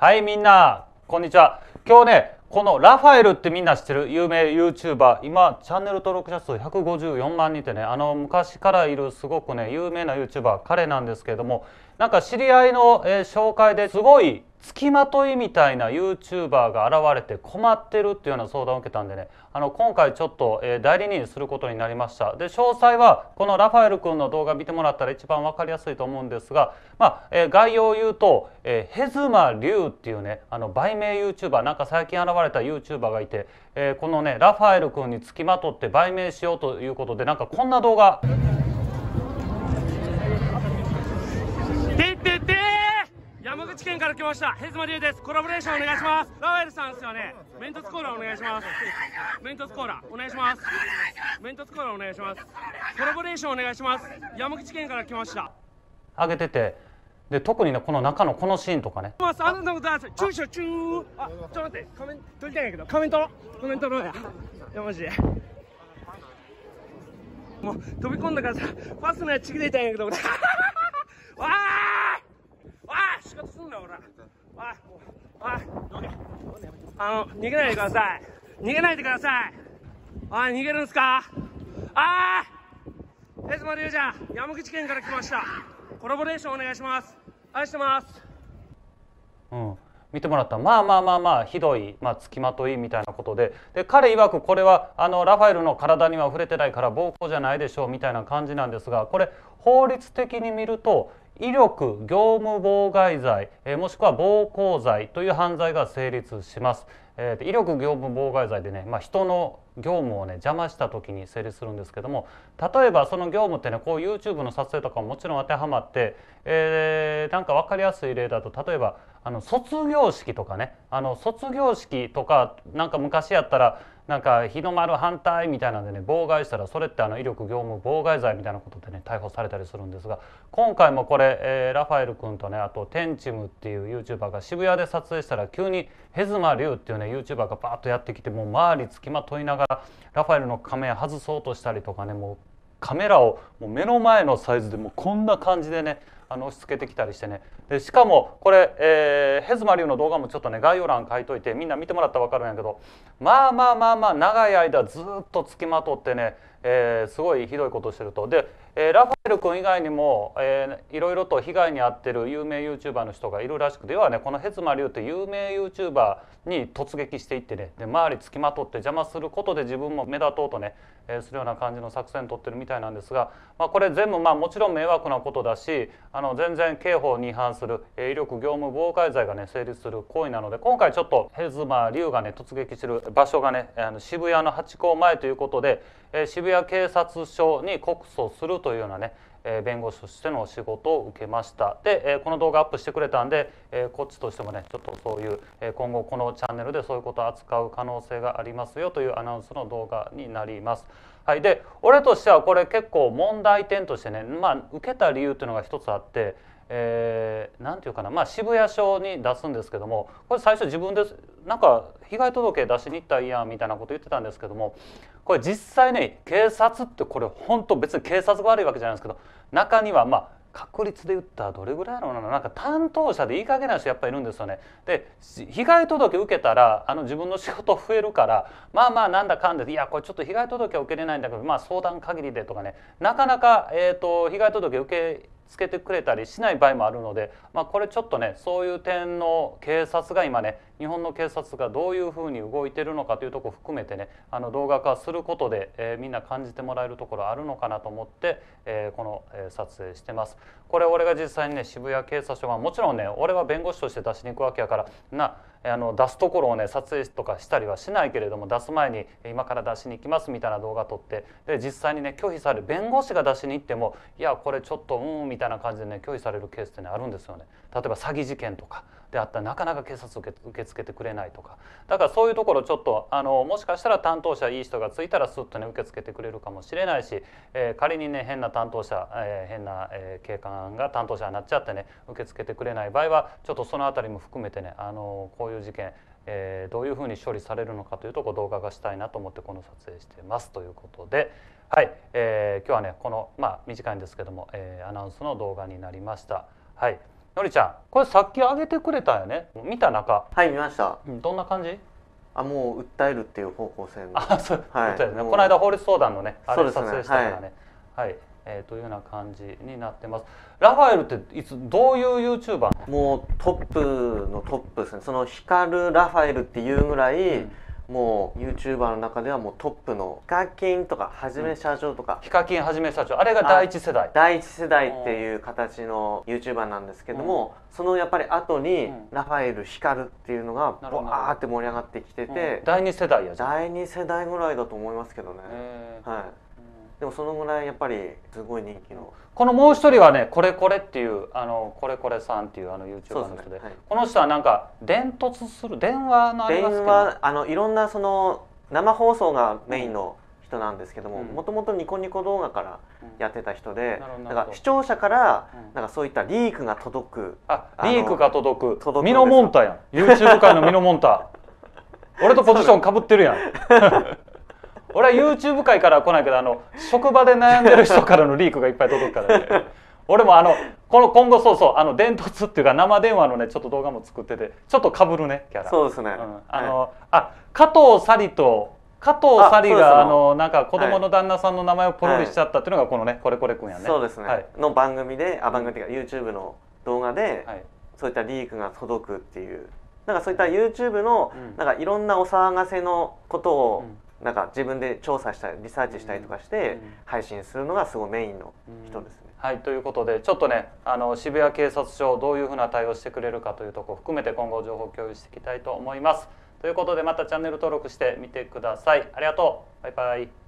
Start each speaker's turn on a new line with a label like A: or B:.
A: はいみんなこんにちは今日ねこのラファエルってみんな知ってる有名 YouTuber 今チャンネル登録者数154万人ってねあの昔からいるすごくね有名な YouTuber 彼なんですけれどもなんか知り合いの、えー、紹介ですごい付きまといみたいな YouTuber が現れて困ってるっていうような相談を受けたんでねあの今回ちょっと、えー、代理人することになりましたで詳細はこのラファエル君の動画見てもらったら一番分かりやすいと思うんですが、まあえー、概要を言うと、えー、ヘズマリュウっていうねあの売名 YouTuber なんか最近現れた YouTuber がいて、えー、このねラファエル君に付きまとって売名しようということでなんかこんな動画
B: 山口県から来ましたヘズマリュウですコラボレーションお願いしますラウエルさんですよねメントツコーラお願いしますメントツコーラお願いしますメントツコーラお願いしますコラボレーションお願いします山口県から来ました
A: 上げててで特にねこの中のこのシーンとかね
B: あなたのことは注射中あちょっと待ってコメント取りたいんやけどコメント、コメントろやいやマジでもう飛び込んだからさファスナーちぎれたんやけどわあ仕方すんな、ほら。おい、おい、あの、逃げないでください。逃げないでください。おい、逃げるんすかあー江島龍じゃん、山口県から来ました。コラボレーションお願いします。愛してます。
A: うん。見てもらったまあまあまあまあひどい、まあ、付きまといみたいなことでで彼曰くこれはあのラファエルの体には触れてないから暴行じゃないでしょうみたいな感じなんですがこれ法律的に見ると威力業務妨害罪、えもしくは暴行罪という犯罪が成立します。えー、と威力業務妨害罪でね、まあ、人の業務をね邪魔した時に成立するんですけども例えばその業務ってねこう YouTube の撮影とかももちろん当てはまって、えー、なんか分かりやすい例だと例えばあの卒業式とかねあの卒業式とかなんか昔やったらなんか日の丸反対みたいなんでね妨害したらそれってあの威力業務妨害罪みたいなことでね逮捕されたりするんですが今回もこれ、えー、ラファエル君とねあとテンチムっていう YouTuber が渋谷で撮影したら急にヘズマリュウっていうね YouTuber がバーッとやってきてもう周りつきまといながらラファエルの仮面外そうとしたりとかねもうカメラをもう目の前のサイズでもこんな感じでねあの押し付けてきたりしてねでしかもこれ、えー、ヘズマリュウの動画もちょっとね概要欄書いといてみんな見てもらったら分かるんやけどまあまあまあまあ長い間ずっとつきまとってね、えー、すごいひどいことしてるとで、えー、ラファエル君以外にも、えー、いろいろと被害に遭ってる有名 YouTuber の人がいるらしくて要はねこのヘズマリュウって有名 YouTuber に突撃していってねで周りつきまとって邪魔することで自分も目立とうとね、えー、するような感じの作戦を取ってるみたいなんですが、まあ、これ全部、まあ、もちろん迷惑なことだしあの全然刑法に違反する、えー、威力業務妨害罪がね成立する行為なので今回ちょっとヘズマリュウがね突撃してる場所がねあの渋谷のハチ公前ということで、えー、渋谷渋谷警察署に告訴するというようなねえ弁護士としての仕事を受けましたで、えこの動画アップしてくれたんで、えこっちとしてもねちょっとそういう、え今後このチャンネルでそういうことを扱う可能性がありますよというアナウンスの動画になります。はい、で俺としてはこれ結構問題点としてね、まあ、受けた理由というのが一つあってえー、て言うかな、まあ、渋谷署に出すんですけどもこれ最初自分でなんか被害届出しに行ったらいいやんみたいなこと言ってたんですけどもこれ実際ね警察ってこれ本当別に警察が悪いわけじゃないんですけど中にはまあ確率で言ったらどれぐらいのなんか担当者でいい加減な人やっぱいるんですよね。で被害届受けたらあの自分の仕事増えるからまあまあなんだかんだでいやこれちょっと被害届は受けれないんだけどまあ相談限りでとかねなかなか、えーと、と被害届受けつけてくれたりしない場合もあるので、まあ、これちょっとねそういう点の警察が今ね日本の警察がどういうふうに動いてるのかというとこ含めてねあの動画化することで、えー、みんな感じてもらえるところあるのかなと思って、えー、この、えー、撮影してます。これ俺が実際にね渋谷警察署がもちろんね俺は弁護士として出しに行くわけやからなあの出すところをね撮影とかしたりはしないけれども出す前に今から出しに行きますみたいな動画撮ってで実際にね拒否される弁護士が出しに行ってもいやこれちょっとうんみたいな感じでね拒否されるケースってねあるんですよね。例えば詐欺事件とかであったなかなか警察を受け付けてくれないとかだからそういうところちょっとあのもしかしたら担当者いい人がついたらすっとね受け付けてくれるかもしれないし、えー、仮にね変な担当者、えー、変な、えー、警官が担当者になっちゃってね受け付けてくれない場合はちょっとその辺りも含めてねあのこういう事件えー、どういうふうに処理されるのかというとこ動画がしたいなと思ってこの撮影してますということで、はいえー、今日はねこの、まあ、短いんですけども、えー、アナウンスの動画になりました。はいのりちゃんこれさっきあげてくれたよね見た中はい見ました、どんな感じあもう訴えるっていう方向性あそう、はい、訴えるねこの間法律相談のねあれ撮影したからねはい、はい、えー、というような感じになってますラファエルっていつどういう YouTuber もうトップのトップですねその光るラファエルっていうぐらい、うんもう YouTuber の中ではもうトップのヒカキンとかはじめ社長とか、ヒカキンはじめ社長あれが第一世代第一世代っていう形の YouTuber なんですけども、うん、そのやっぱり後にラファエル光っていうのがバーって盛り上がってきてて、うん、第二世代やじゃん第二世代ぐらいだと思いますけどねはいでもそのぐらいやっぱりすごい人気のこのもう一人はねこれこれっていうあのこれこれさんっていうあの YouTuber の人で、ねはい、この人はなんか伝突する電話のありますけど電話あのいろんなその生放送がメインの人なんですけどももともとニコニコ動画からやってた人で、うん、なんか視聴
B: 者から
A: なんかそういったリークが届く、うん、あリークが届く届くミノモンタやん YouTube 界のミノモンタ俺とポジションかぶってるやん 俺は YouTube 界から来ないけどあの職場で悩んでる人からのリークがいっぱい届くからね俺もあのこの今後そうそうあの伝突っていうか生電話のねちょっと動画も作っててちょっとかぶるねキャラそうですね、うん、あの、はい、あ加藤サリと加藤サリがあのなんか子供の旦那さんの名前をポロリしちゃったっていうのがこのね、はい、これこれくんやねそうですね、はい、の番組であ番組っていうか YouTube の動画で、そういったリークが届くっていうなんかそういった YouTube の、なんかいろんなお騒がせのことを、なんか自分で調査したりリサーチしたりとかして配信するのがすごいメインの人ですね。はいということでちょっとねあの渋谷警察署どういうふうな対応してくれるかというとこ含めて今後情報共有していきたいと思います。ということでまたチャンネル登録してみてください。ありがとうバイバイ